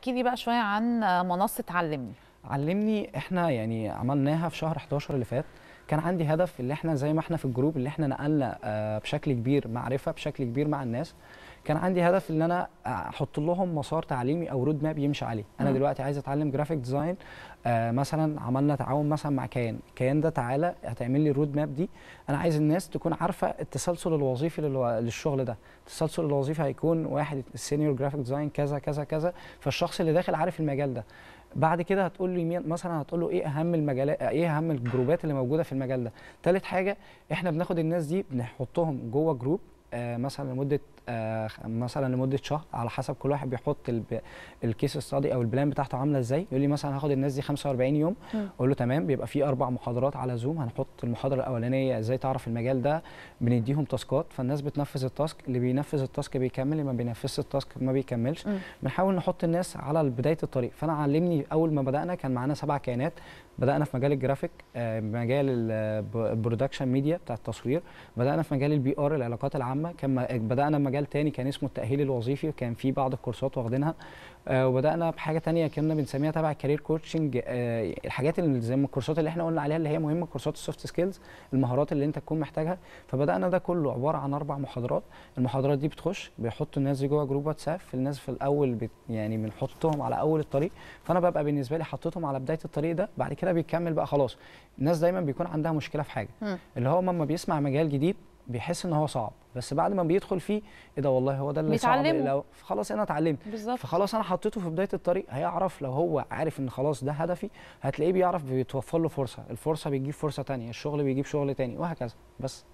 احكي لي بقى شويه عن منصه علمني علمني احنا يعني عملناها في شهر 11 اللي فات كان عندي هدف اللي احنا زي ما احنا في الجروب اللي احنا نقلنا آه، بشكل كبير معرفه بشكل كبير مع الناس كان عندي هدف ان انا احط لهم مسار تعليمي او رود ماب يمشي عليه انا م. دلوقتي عايز اتعلم جرافيك ديزاين آه مثلا عملنا تعاون مثلا مع كيان كيان ده تعالى هتعمل لي الرود ماب دي انا عايز الناس تكون عارفه التسلسل الوظيفي للو... للشغل ده التسلسل الوظيفي هيكون واحد سينيور جرافيك ديزاين كذا كذا كذا فالشخص اللي داخل عارف المجال ده بعد كده هتقول له يمين مثلا هتقول له ايه اهم المجالات ايه اهم الجروبات اللي موجوده في المجال ده ثالث حاجه احنا بناخد الناس دي بنحطهم جوه جروب آه مثلا لمده آه، مثلا لمده شهر على حسب كل واحد بيحط الكيس الصادي او البلان بتاعته عامله ازاي يقول لي مثلا هاخد الناس دي 45 يوم اقول له تمام بيبقى في اربع محاضرات على زوم هنحط المحاضره الاولانيه ازاي تعرف المجال ده بنديهم تاسكات فالناس بتنفذ التاسك اللي بينفذ التاسك بيكمل اللي ما بينفذش التاسك ما بيكملش بنحاول نحط الناس على بدايه الطريق فانا علمني اول ما بدانا كان معانا سبع كيانات بدانا في مجال الجرافيك آه، مجال البرودكشن ميديا بتاع التصوير بدانا في مجال البي ار العلاقات العامه كان بدانا مجال تاني كان اسمه التاهيل الوظيفي كان في بعض الكورسات واخدينها آه وبدانا بحاجه تانية كنا بنسميها تبع الكارير كوتشنج آه الحاجات اللي زي الكورسات اللي احنا قلنا عليها اللي هي مهمه كورسات السوفت سكيلز المهارات اللي انت تكون محتاجها فبدانا ده كله عباره عن اربع محاضرات المحاضرات دي بتخش بيحطوا الناس دي جوه جروب واتساب الناس في الاول بت يعني بنحطهم على اول الطريق فانا ببقى بالنسبه لي حطيتهم على بدايه الطريق ده بعد كده بيكمل بقى خلاص الناس دايما بيكون عندها مشكله في حاجه اللي هو لما بيسمع مجال جديد بيحس ان هو صعب بس بعد ما بيدخل فيه ايه ده والله هو ده اللي بيتعلمه. صعب لو خلاص انا اتعلمت فخلاص انا حطيته في بدايه الطريق هيعرف لو هو عارف ان خلاص ده هدفي هتلاقيه بيعرف بيتوفر له فرصه الفرصه بيجيب فرصه تانية الشغل بيجيب شغل تاني وهكذا بس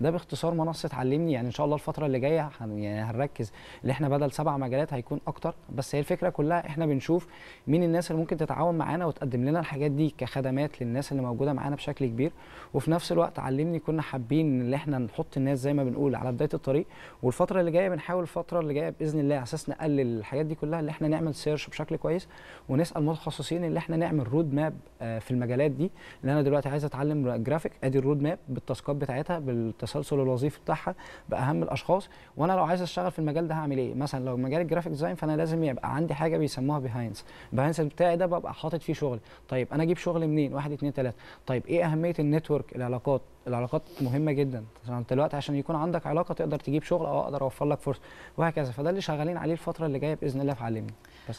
ده باختصار منصه علمني يعني ان شاء الله الفتره اللي جايه يعني هنركز اللي احنا بدل سبع مجالات هيكون اكتر بس هي الفكره كلها احنا بنشوف مين الناس اللي ممكن تتعاون معانا وتقدم لنا الحاجات دي كخدمات للناس اللي موجوده معانا بشكل كبير وفي نفس الوقت علمني كنا حابين ان احنا نحط الناس زي ما بنقول على بدايه الطريق والفتره اللي جايه بنحاول الفتره اللي جايه باذن الله على اساس نقلل الحاجات دي كلها اللي احنا نعمل سيرش بشكل كويس ونسال متخصصين اللي احنا نعمل رود ماب آه، في المجالات دي لأن انا دلوقتي عايز اتعلم جرافيك ادي الرود ماب بالتاسكات بتاعتها بالتسكات التسلسل الوظيفي بتاعها باهم الاشخاص وانا لو عايز اشتغل في المجال ده هعمل ايه مثلا لو مجال الجرافيك ديزاين فانا لازم يبقى عندي حاجه بيسموها بيهايندز بيهايندز بتاعي ده ببقى حاطط فيه شغل طيب انا اجيب شغل منين واحد اتنين تلاته طيب ايه اهميه النتورك العلاقات العلاقات مهمه جدا انت دلوقتي عشان يكون عندك علاقه تقدر تجيب شغل او اقدر اوفر لك فرصه وهكذا فده اللي شغالين عليه الفتره اللي جايه باذن الله في علمي. بس